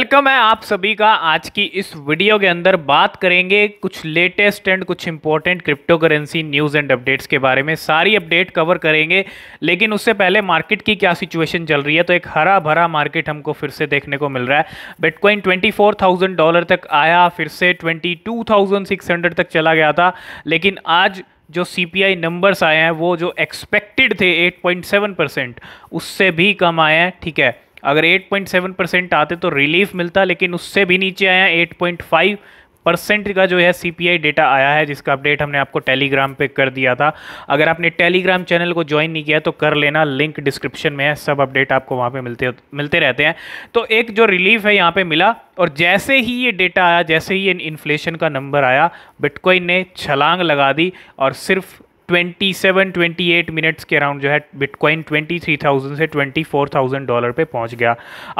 welcome है आप सभी का आज की इस वीडियो के अंदर बात करेंगे कुछ लेटेस्ट एंड कुछ important crypto currency news and updates के बारे में सारी अपडेट कवर करेंगे लेकिन उससे पहले मार्केट की क्या सिचुएशन चल रही है तो एक हरा भरा मार्केट हमको फिर से देखने को मिल रहा है बिटकॉइन 24,000 डॉलर तक आया फिर से ट्वेंटी तक चला गया था लेकिन आज जो आई नंबर्स आए हैं वो जो एक्सपेक्टेड थे 8.7 परसेंट उससे भी कम आए हैं ठीक है अगर 8.7 परसेंट आते तो रिलीफ मिलता लेकिन उससे भी नीचे आया 8.5 परसेंट का जो है सीपीआई डेटा आया है जिसका अपडेट हमने आपको टेलीग्राम पे कर दिया था अगर आपने टेलीग्राम चैनल को ज्वाइन नहीं किया तो कर लेना लिंक डिस्क्रिप्शन में है सब अपडेट आपको वहाँ पे मिलते मिलते रहते हैं तो एक जो रिलीफ है यहाँ पर मिला और जैसे ही ये डेटा आया जैसे ही ये इन्फ्लेशन का नंबर आया बिटकॉइन ने छलांग लगा दी और सिर्फ twenty seven twenty eight minutes के अराउंड जो है बिटकॉइन ट्वेंटी थ्री थाउजेंड से ट्वेंटी फोर थाउजेंड डॉलर पे पहुंच गया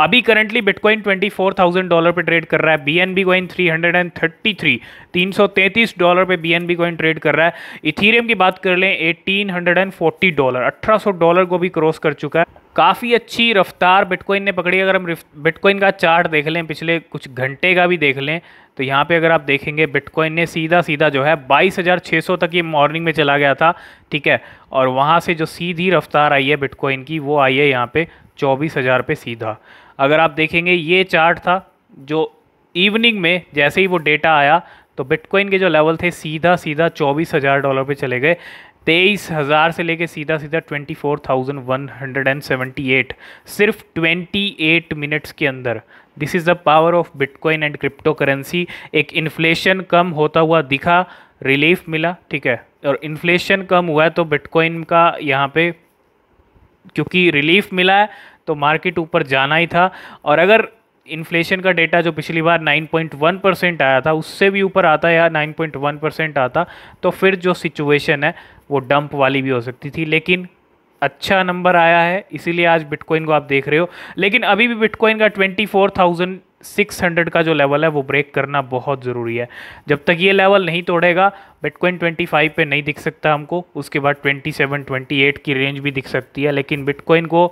अभी currently bitcoin twenty four thousand dollar पे ट्रेड कर रहा है B N B coin three hundred and thirty three तीन सौ तैंतीस डॉलर पे B N B coin trade कर रहा है इथीरियम की बात कर लें eighteen hundred and forty dollar अठारह सौ डॉलर को भी क्रॉस कर चुका है काफ़ी अच्छी रफ्तार बिटकॉइन ने पकड़ी अगर हम बिटकॉइन का चार्ट देख लें पिछले कुछ घंटे का भी देख लें तो यहाँ पे अगर आप देखेंगे बिटकॉइन ने सीधा सीधा जो है 22,600 तक ये मॉर्निंग में चला गया था ठीक है और वहाँ से जो सीधी रफ्तार आई है बिटकॉइन की वो आई है यहाँ पे 24,000 पे सीधा अगर आप देखेंगे ये चार्ट था जो इवनिंग में जैसे ही वो डेटा आया तो बिटकॉइन के जो लेवल थे सीधा सीधा 24,000 डॉलर पे चले गए तेईस हज़ार से लेके सीधा सीधा twenty four thousand one hundred and seventy eight सिर्फ ट्वेंटी एट मिनट्स के अंदर this is the power of bitcoin and crypto currency एक इन्फ्लेशन कम होता हुआ दिखा रिलीफ मिला ठीक है और इन्फ्लेशन कम हुआ है तो बिटकॉइन का यहाँ पे क्योंकि रिलीफ मिला है तो मार्केट ऊपर जाना ही था और अगर इन्फ्लेशन का डेटा जो पिछली बार 9.1 परसेंट आया था उससे भी ऊपर आता या 9.1 परसेंट आता तो फिर जो सिचुएशन है वो डंप वाली भी हो सकती थी लेकिन अच्छा नंबर आया है इसीलिए आज बिटकॉइन को आप देख रहे हो लेकिन अभी भी बिटकॉइन का twenty four thousand six hundred का जो लेवल है वो ब्रेक करना बहुत ज़रूरी है जब तक ये लेवल नहीं तोड़ेगा बिटकॉइन ट्वेंटी फाइव पे नहीं दिख सकता हमको उसके बाद ट्वेंटी सेवन ट्वेंटी एट की रेंज भी दिख सकती है लेकिन बिटकॉइन को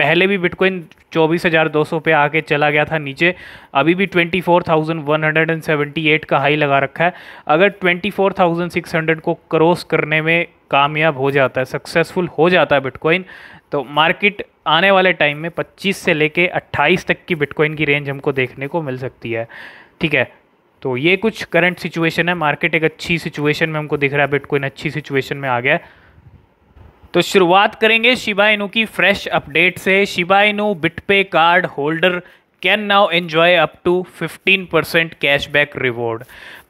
पहले भी बिटकॉइन चौबीस हज़ार दो सौ पे आके चला गया था नीचे अभी भी twenty four thousand one hundred and seventy eight का हाई लगा रखा है अगर twenty four thousand six hundred को क्रॉस करने में कामयाब हो जाता है सक्सेसफुल हो जाता है बिटकॉइन तो मार्केट आने वाले टाइम में 25 से लेके 28 तक की बिटकॉइन की रेंज हमको देखने को मिल सकती है ठीक है तो ये कुछ करंट सिचुएशन है मार्केट एक अच्छी सिचुएशन में हमको दिख रहा है बिटकॉइन अच्छी सिचुएशन में आ गया है तो शुरुआत करेंगे शिबा इनू की फ्रेश अपडेट से Shiba Inu BitPay card holder can now enjoy up to 15 percent cashback reward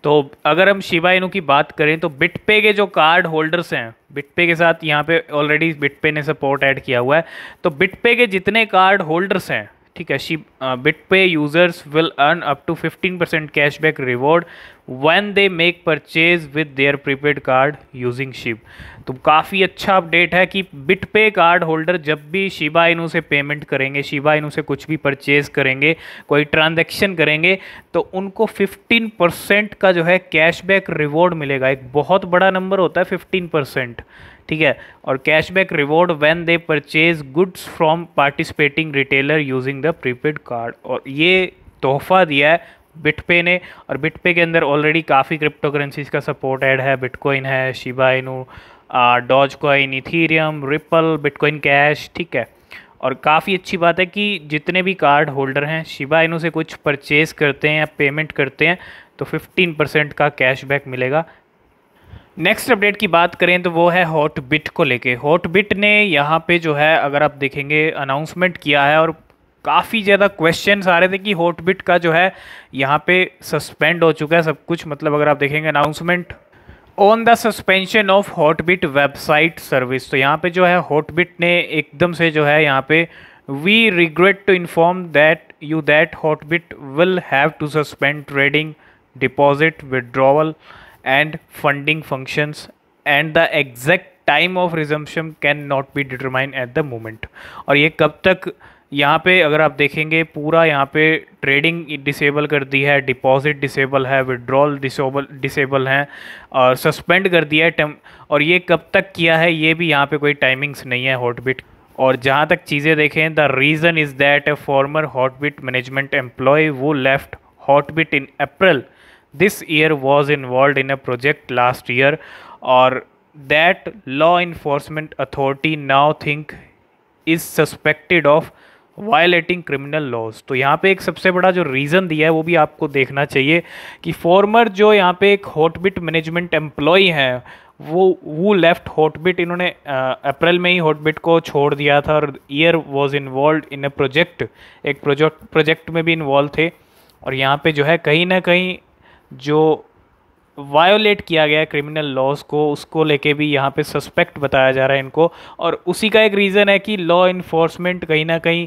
तो अगर हम शिबा इनू की बात करें तो बिटपे के जो कार्ड होल्डर्स हैं बिटपे के साथ यहाँ पे ऑलरेडी बिटपे ने सपोर्ट ऐड किया हुआ है तो बिटपे के जितने कार्ड होल्डर्स हैं ठीक है Shib BitPay users will earn up to 15 percent cashback reward when they make purchase with their prepaid card using Shib तो काफ़ी अच्छा अपडेट है कि बिट पे कार्ड होल्डर जब भी शिबा इनू से पेमेंट करेंगे शिबा इनू से कुछ भी परचेज करेंगे कोई ट्रांजेक्शन करेंगे तो उनको 15 परसेंट का जो है कैशबैक रिवॉर्ड मिलेगा एक बहुत बड़ा नंबर होता है 15 परसेंट ठीक है और cashback reward when they purchase goods from participating retailer using the prepaid card और ये तोहफा दिया है बिटपे ने और बिटपे के अंदर ऑलरेडी काफ़ी क्रिप्टो करेंसीज का सपोर्ट ऐड है बिटकॉइन है Shiba Inu Dogecoin ethereum Ripple bitcoin cash ठीक है और काफ़ी अच्छी बात है कि जितने भी कार्ड होल्डर हैं शिबा इनू से कुछ परचेज़ करते हैं या पेमेंट करते हैं तो 15 परसेंट का कैशबैक मिलेगा नेक्स्ट अपडेट की बात करें तो वो है हॉट बिट को लेके हॉट बिट ने यहाँ पे जो है अगर आप देखेंगे अनाउंसमेंट किया है और काफ़ी ज़्यादा क्वेश्चन आ रहे थे कि हॉटबिट का जो है यहाँ पे सस्पेंड हो चुका है सब कुछ मतलब अगर आप देखेंगे announcement on the suspension of Hotbit website service तो यहाँ पे जो है हॉटबिट ने एकदम से जो है यहाँ पे we regret to inform that you that Hotbit will have to suspend trading deposit withdrawal and funding functions and the exact time of resumption can not be determine at the moment और ये कब तक यहाँ पे अगर आप देखेंगे पूरा यहाँ पे ट्रेडिंग डिसेबल कर दी है डिपॉजिट डिसेबल है विड्रॉल डिसेबल डिसेबल है और सस्पेंड कर दिया है टर्म और ये कब तक किया है ये भी यहाँ पे कोई टाइमिंग्स नहीं है हॉटबिट और जहाँ तक चीज़ें देखें the reason is that a former Hotbit management employ वो left Hotbit in April this year was involve in a project last year और that law enforcement authority now think is suspected of violating criminal laws तो यहाँ पे एक सबसे बड़ा जो reason दिया है वो भी आपको देखना चाहिए कि फॉर्मर जो यहाँ पे एक हॉटबिट मैनेजमेंट एम्प्लॉय हैं वो वो लेफ्ट हॉटबिट इन्होंने अप्रैल में ही हॉटबिट को छोड़ दिया था और year was involve in a project एक प्रोजेक्ट प्रोजेक्ट में भी इन्वॉल्व थे और यहाँ पे जो है कहीं ना कहीं जो वायोलेट किया गया क्रिमिनल लॉज को उसको लेके भी यहाँ पे सस्पेक्ट बताया जा रहा है इनको और उसी का एक रीज़न है कि लॉ इन्फोर्समेंट कहीं ना कहीं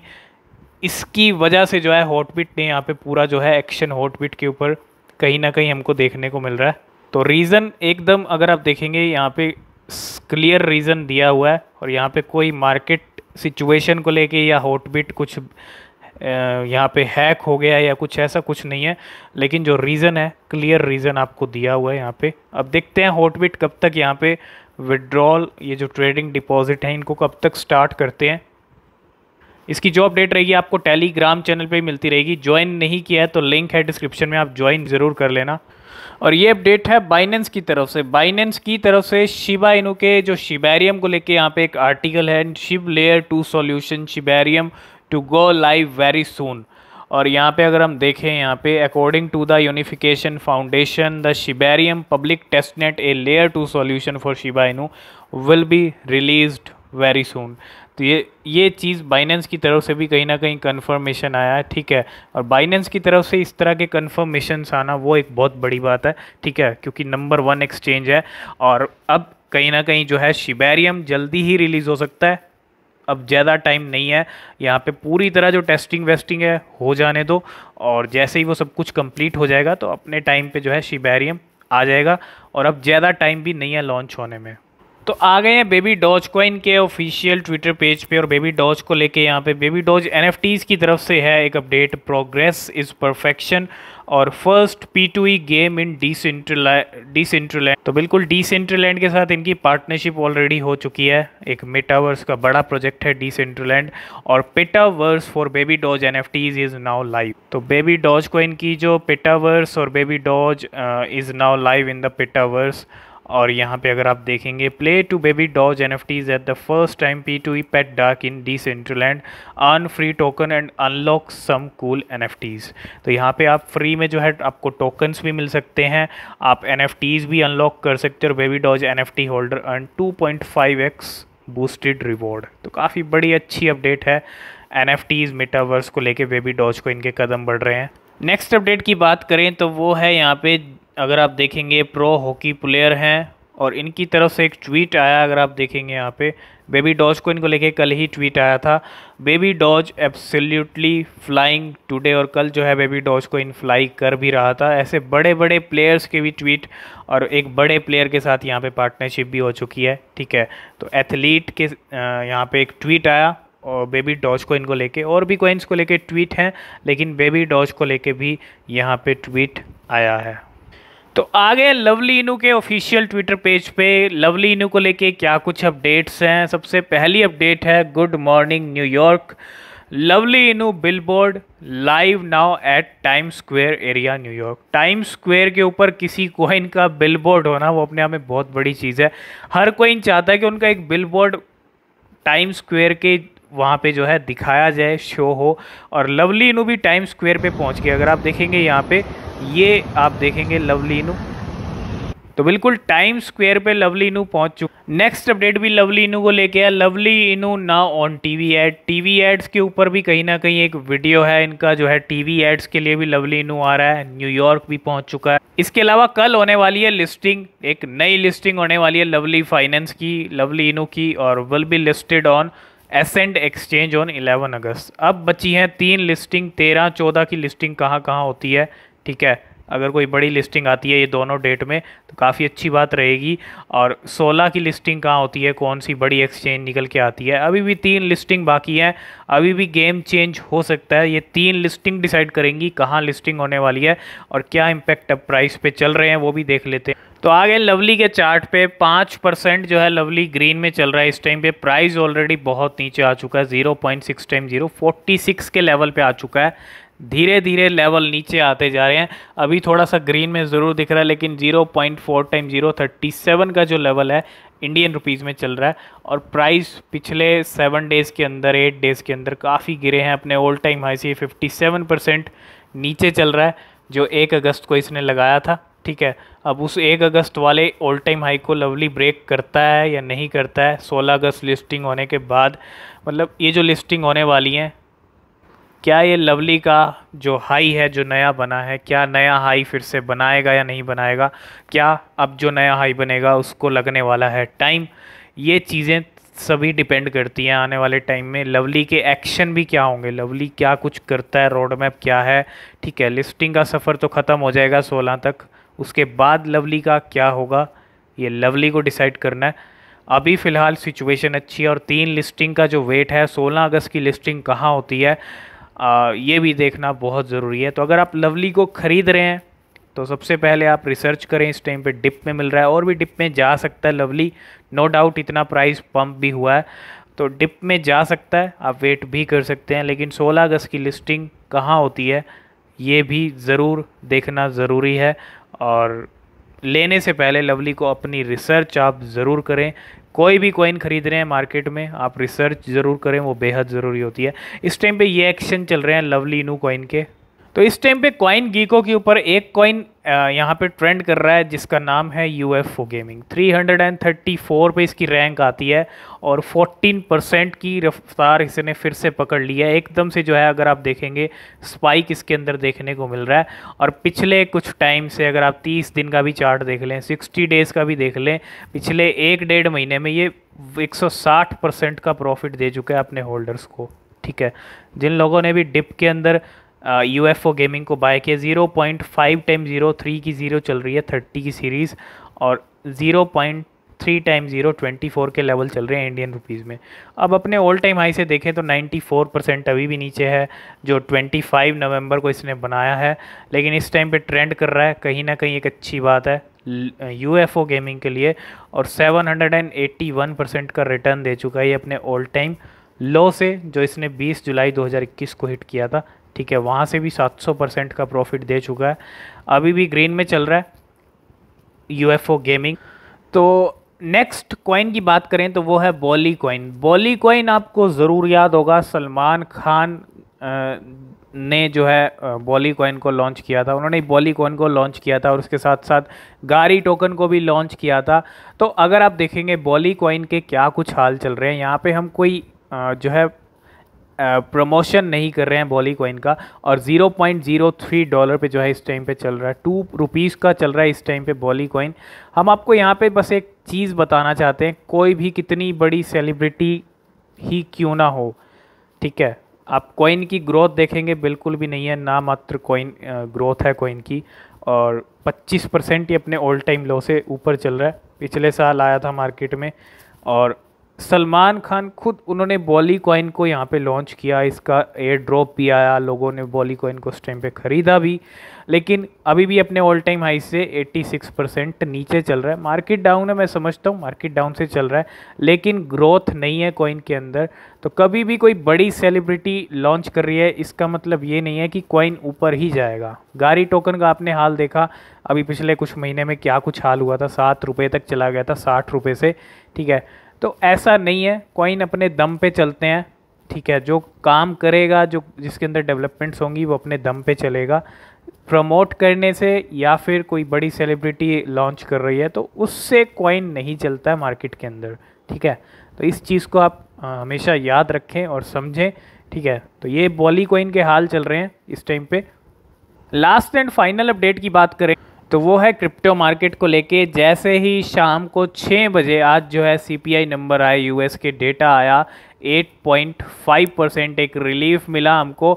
इसकी वजह से जो है हॉटबिट ने यहाँ पे पूरा जो है एक्शन हॉटबिट के ऊपर कहीं ना कहीं हमको देखने को मिल रहा है तो रीज़न एकदम अगर आप देखेंगे यहाँ पे क्लियर रीज़न दिया हुआ है और यहाँ पे कोई मार्केट सिचुएशन को लेके या हॉटबिट कुछ यहाँ पे हैक हो गया या कुछ ऐसा कुछ नहीं है लेकिन जो रीज़न है क्लियर रीज़न आपको दिया हुआ है यहाँ पे अब देखते हैं हॉटबिट कब तक यहाँ पे विड्रॉल ये जो ट्रेडिंग डिपॉजिट है इनको कब तक स्टार्ट करते हैं इसकी जो अपडेट रहेगी आपको टेलीग्राम चैनल पे मिलती रहेगी ज्वाइन नहीं किया है तो लिंक है डिस्क्रिप्शन में आप ज्वाइन ज़रूर कर लेना और ये अपडेट है बाइनेंस की तरफ से बाइनेंस की तरफ से शिबा इनू के जो शिबेरियम को लेके यहाँ पे एक आर्टिकल है Shib layer two solution Shibarium to go live very soon और यहाँ पे अगर हम देखें यहाँ पे according to the unification foundation the Shibarium public test net a layer two solution for Shiba Inu will be released very soon तो ये ये चीज़ बाइनेंस की तरफ से भी कहीं ना कहीं कन्फर्मेशन आया है ठीक है और बाइनेंस की तरफ से इस तरह के कन्फर्मेशंस आना वो एक बहुत बड़ी बात है ठीक है क्योंकि नंबर वन एक्सचेंज है और अब कहीं ना कहीं जो है शिबेरियम जल्दी ही रिलीज़ हो सकता है अब ज़्यादा टाइम नहीं है यहाँ पे पूरी तरह जो टेस्टिंग वेस्टिंग है हो जाने दो और जैसे ही वो सब कुछ कंप्लीट हो जाएगा तो अपने टाइम पे जो है शिबेरियम आ जाएगा और अब ज़्यादा टाइम भी नहीं है लॉन्च होने में तो आ गए हैं बेबी डॉज कॉइन के ऑफिशियल ट्विटर पेज पे और बेबी डॉज को लेके यहाँ पे बेबी डॉज एनएफटीज की तरफ से है एक अपडेट प्रोग्रेस इज़ परफेक्शन और first P to E game in Decentraland तो बिल्कुल डी सेंट्रलैंड के साथ इनकी पार्टनरशिप ऑलरेडी हो चुकी है एक मेटावर्स का बड़ा प्रोजेक्ट है डी सेंट्रलैंड और Petaverse for Baby Doge N F Ts is now live तो बेबी डॉज को इनकी जो पेटावर्स और Baby Doge is now live in the Petaverse और यहाँ पे अगर आप देखेंगे play to Baby Doge N F Ts at the first time P to E pet dark in Decentraland earn free token and unlock some cool N F Ts तो यहाँ पे आप फ्री में जो है आपको टोकन्स भी मिल सकते हैं आप एन एफ टीज़ भी अनलॉक कर सकते हो और Baby Doge N F T holder earn two point five x boosted reward तो काफ़ी बड़ी अच्छी अपडेट है एन एफ टीज़ मेटावर्स को लेकर बेबी डॉज को इनके कदम बढ़ रहे हैं नेक्स्ट अपडेट की बात करें तो वो है यहाँ पे अगर आप देखेंगे प्रो हॉकी प्लेयर हैं और इनकी तरफ से एक ट्वीट आया अगर आप देखेंगे यहाँ पे बेबी डॉज को इनको लेके कल ही ट्वीट आया था Baby Doge absolutely flying today और कल जो है बेबी डॉज को इन फ्लाई कर भी रहा था ऐसे बड़े बड़े प्लेयर्स के भी ट्वीट और एक बड़े प्लेयर के साथ यहाँ पे पार्टनरशिप भी हो चुकी है ठीक है तो एथलीट के यहाँ पे एक ट्वीट आया और बेबी डॉज को इनको लेके और भी कोइंस को लेके ट्वीट हैं लेकिन बेबी डॉज को लेके भी यहाँ पे ट्वीट आया है तो आगे लवली इनू के ऑफिशियल ट्विटर पेज पे लवली इनू को लेके क्या कुछ अपडेट्स हैं सबसे पहली अपडेट है गुड मॉर्निंग न्यूयॉर्क लवली इनू billboard live now at Time Square area New York Time Square के ऊपर किसी को इनका बिलबोर्ड होना वो अपने आप में बहुत बड़ी चीज़ है हर कोई चाहता है कि उनका एक बिलबोर्ड टाइम स्क्वेयर के वहाँ पे जो है दिखाया जाए शो हो और लवली इनू भी टाइम स्क्वायर पे पहुँच गया अगर आप देखेंगे यहाँ पे ये आप देखेंगे लवली इनू तो बिल्कुल टाइम स्क्वायर पे लवली इनू पहुंच चुके नेक्स्ट अपडेट भी लवली इनू को लेके आया लवली इनू ना on TV ad TV ads के ऊपर भी कहीं ना कहीं एक वीडियो है इनका जो है टीवी एड्स के लिए भी लवली इनू आ रहा है न्यूयॉर्क भी पहुंच चुका है इसके अलावा कल होने वाली है लिस्टिंग एक नई लिस्टिंग होने वाली है लवली फाइनेंस की लवली इनू की और will be listed on Ascend Exchange on eleven August अब बची हैं तीन लिस्टिंग तेरह चौदह की लिस्टिंग कहाँ कहाँ होती है ठीक है अगर कोई बड़ी लिस्टिंग आती है ये दोनों डेट में तो काफ़ी अच्छी बात रहेगी और 16 की लिस्टिंग कहाँ होती है कौन सी बड़ी एक्सचेंज निकल के आती है अभी भी तीन लिस्टिंग बाकी हैं अभी भी गेम चेंज हो सकता है ये तीन लिस्टिंग डिसाइड करेंगी कहाँ लिस्टिंग होने वाली है और क्या इम्पैक्ट अब प्राइस पर चल रहे हैं वो भी देख लेते हैं तो आगे लवली के चार्ट पे पाँच परसेंट जो है लवली ग्रीन में चल रहा है इस टाइम पे प्राइस ऑलरेडी बहुत नीचे आ चुका है zero point six time zero forty six के लेवल पे आ चुका है धीरे धीरे लेवल नीचे आते जा रहे हैं अभी थोड़ा सा ग्रीन में ज़रूर दिख रहा है लेकिन 0.4 टाइम सेवन का जो लेवल है इंडियन रुपीज़ में चल रहा है और प्राइस पिछले सेवन डेज़ के अंदर एट डेज़ के अंदर काफ़ी गिरे हैं अपने ओल्ड टाइम हाई से फिफ्टी परसेंट नीचे चल रहा है जो एक अगस्त को इसने लगाया था ठीक है अब उस एक अगस्त वाले ऑल टाइम हाई को लवली ब्रेक करता है या नहीं करता है सोलह अगस्त लिस्टिंग होने के बाद मतलब ये जो लिस्टिंग होने वाली हैं क्या ये लवली का जो हाई है जो नया बना है क्या नया हाई फिर से बनाएगा या नहीं बनाएगा क्या अब जो नया हाई बनेगा उसको लगने वाला है टाइम ये चीज़ें सभी डिपेंड करती हैं आने वाले टाइम में लवली के एक्शन भी क्या होंगे लवली क्या कुछ करता है रोड मैप क्या है ठीक है लिस्टिंग का सफ़र तो ख़त्म हो जाएगा सोलह तक उसके बाद लवली का क्या होगा ये लवली को डिसाइड करना है अभी फ़िलहाल सिचुएशन अच्छी है और तीन लिस्टिंग का जो वेट है 16 अगस्त की लिस्टिंग कहाँ होती है ये भी देखना बहुत ज़रूरी है तो अगर आप लवली को ख़रीद रहे हैं तो सबसे पहले आप रिसर्च करें इस टाइम पे डिप में मिल रहा है और भी डिप में जा सकता है लवली नो डाउट इतना प्राइस पंप भी हुआ है तो डिप में जा सकता है आप वेट भी कर सकते हैं लेकिन 16 अगस्त की लिस्टिंग कहाँ होती है ये भी ज़रूर देखना ज़रूरी है और लेने से पहले लवली को अपनी रिसर्च आप ज़रूर करें कोई भी कॉइन खरीद रहे हैं मार्केट में आप रिसर्च ज़रूर करें वो बेहद ज़रूरी होती है इस टाइम पे ये एक्शन चल रहे हैं लवली नू कॉइन के तो इस टाइम पे कॉइन गीको के ऊपर एक कॉइन यहाँ पे ट्रेंड कर रहा है जिसका नाम है U F O gaming three hundred and thirty four पर इसकी रैंक आती है और फोर्टीन परसेंट की रफ्तार इसने फिर से पकड़ लिया है एकदम से जो है अगर आप देखेंगे स्पाइक इसके अंदर देखने को मिल रहा है और पिछले कुछ टाइम से अगर आप तीस दिन का भी चार्ट देख लें सिक्सटी डेज़ का भी देख लें पिछले एक डेढ़ महीने में ये एक सौ साठ परसेंट का प्रॉफिट दे चुका है अपने होल्डर्स को ठीक है जिन लोगों ने भी डिप के अंदर यू एफ ओ गेमिंग को बाय किया zero point five time zero three की ज़ीरो चल रही है थर्टी की सीरीज़ और zero point three time zero twenty four के लेवल चल रहे हैं इंडियन रुपीज़ में अब अपने ऑल टाइम हाई से देखें तो नाइन्टी फोर परसेंट अभी भी नीचे है जो ट्वेंटी फाइव नवम्बर को इसने बनाया है लेकिन इस टाइम पर ट्रेंड कर रहा है कहीं ना कहीं एक अच्छी बात है यू एफ ओ गेमिंग के लिए और seven hundred and eighty one percent का रिटर्न दे चुका है ये अपने ऑल टाइम लो से जो इसने बीस जुलाई दो हज़ार इक्कीस को हिट किया था ठीक है वहाँ से भी 700 परसेंट का प्रॉफिट दे चुका है अभी भी ग्रीन में चल रहा है ओ गेमिंग तो नेक्स्ट कॉइन की बात करें तो वो है बॉली कॉइन बॉली कॉइन आपको ज़रूर याद होगा सलमान खान ने जो है बॉली कॉइन को लॉन्च किया था उन्होंने बॉली कॉइन को लॉन्च किया था और उसके साथ साथ गारी टोकन को भी लॉन्च किया था तो अगर आप देखेंगे बॉली कॉइन के क्या कुछ हाल चल रहे हैं यहाँ पे हम कोई जो है प्रमोशन नहीं कर रहे हैं बॉली कॉइन का और 0.03 डॉलर पे जो है इस टाइम पे चल रहा है टू रुपीज़ का चल रहा है इस टाइम पे बॉली कॉइन हम आपको यहाँ पे बस एक चीज़ बताना चाहते हैं कोई भी कितनी बड़ी सेलिब्रिटी ही क्यों ना हो ठीक है आप कॉइन की ग्रोथ देखेंगे बिल्कुल भी नहीं है ना मात्र कॉइन ग्रोथ है कॉइन की और 25 परसेंट ये अपने ऑल टाइम लो से ऊपर चल रहा है पिछले साल आया था मार्केट में और सलमान खान खुद उन्होंने बॉली कॉइन को यहाँ पे लॉन्च किया इसका एयर ड्रॉप भी आया लोगों ने बॉली कॉइन को उस टाइम पर ख़रीदा भी लेकिन अभी भी अपने ऑल टाइम हाई से 86 परसेंट नीचे चल रहा है मार्केट डाउन है मैं समझता हूँ मार्केट डाउन से चल रहा है लेकिन ग्रोथ नहीं है कॉइन के अंदर तो कभी भी कोई बड़ी सेलिब्रिटी लॉन्च कर रही है इसका मतलब ये नहीं है कि कॉइन ऊपर ही जाएगा गारी टोकन का आपने हाल देखा अभी पिछले कुछ महीने में क्या कुछ हाल हुआ था सात रुपये तक चला गया था साठ रुपये से ठीक है तो ऐसा नहीं है कॉइन अपने दम पे चलते हैं ठीक है जो काम करेगा जो जिसके अंदर डेवलपमेंट्स होंगी वो अपने दम पे चलेगा प्रमोट करने से या फिर कोई बड़ी सेलिब्रिटी लॉन्च कर रही है तो उससे कॉइन नहीं चलता है मार्केट के अंदर ठीक है तो इस चीज़ को आप हमेशा याद रखें और समझें ठीक है तो ये बॉली कॉइन के हाल चल रहे हैं इस टाइम पे लास्ट एंड फाइनल अपडेट की बात करें तो वो है क्रिप्टो मार्केट को लेके जैसे ही शाम को छः बजे आज जो है सीपीआई नंबर यू यूएस के डेटा आया 8.5 परसेंट एक रिलीफ मिला हमको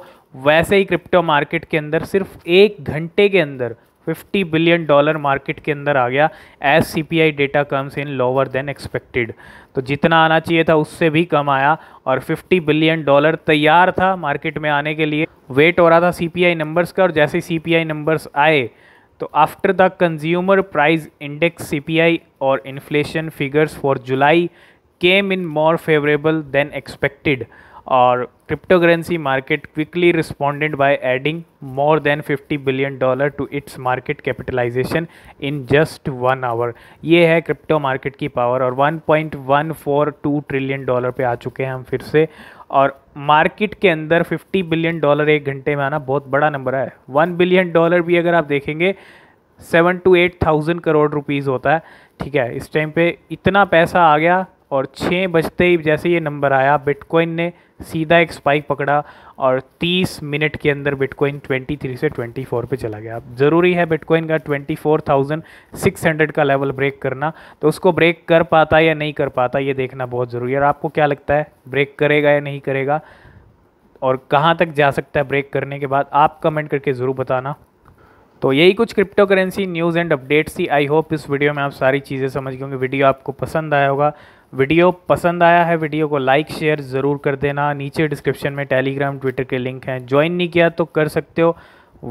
वैसे ही क्रिप्टो मार्केट के अंदर सिर्फ एक घंटे के अंदर 50 बिलियन डॉलर मार्केट के अंदर आ गया as C P I data comes in lower than expected तो जितना आना चाहिए था उससे भी कम आया और 50 बिलियन डॉलर तैयार था मार्केट में आने के लिए वेट हो रहा था सी पी आई नंबर्स का और जैसे सी पी आई नंबर्स आए तो after the consumer price index CPI और inflation figures for July came in more favourable than expected और crypto currency market quickly responded by adding more than 50 billion dollar to its market capitalisation in just one hour ये है crypto market की power और 1.142 trillion dollar पे आ चुके हैं हम फिर से और मार्केट के अंदर 50 बिलियन डॉलर एक घंटे में आना बहुत बड़ा नंबर है वन बिलियन डॉलर भी अगर आप देखेंगे seven two eight thousand crore rupees होता है ठीक है इस टाइम पे इतना पैसा आ गया और छः बजते ही जैसे ये नंबर आया बिटकॉइन ने सीधा एक स्पाइक पकड़ा और 30 मिनट के अंदर बिटकॉइन 23 से 24 पे चला गया अब ज़रूरी है बिटकॉइन का 24,600 का लेवल ब्रेक करना तो उसको ब्रेक कर पाता या नहीं कर पाता ये देखना बहुत ज़रूरी है और आपको क्या लगता है ब्रेक करेगा या नहीं करेगा और कहाँ तक जा सकता है ब्रेक करने के बाद आप कमेंट करके ज़रूर बताना तो यही कुछ crypto currency news and updates थी आई होप इस वीडियो में आप सारी चीज़ें समझ गए होंगे वीडियो आपको पसंद आया होगा वीडियो पसंद आया है वीडियो को लाइक शेयर ज़रूर कर देना नीचे डिस्क्रिप्शन में टेलीग्राम ट्विटर के लिंक हैं ज्वाइन नहीं किया तो कर सकते हो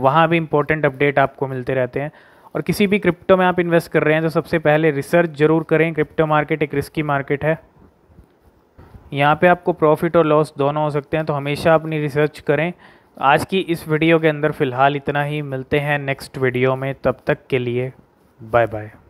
वहाँ भी इंपॉर्टेंट अपडेट आपको मिलते रहते हैं और किसी भी क्रिप्टो में आप इन्वेस्ट कर रहे हैं तो सबसे पहले रिसर्च ज़रूर करें क्रिप्टो मार्केट एक रिस्की मार्केट है यहाँ पे आपको प्रॉफिट और लॉस दोनों हो सकते हैं तो हमेशा अपनी रिसर्च करें आज की इस वीडियो के अंदर फ़िलहाल इतना ही मिलते हैं नेक्स्ट वीडियो में तब तक के लिए बाय बाय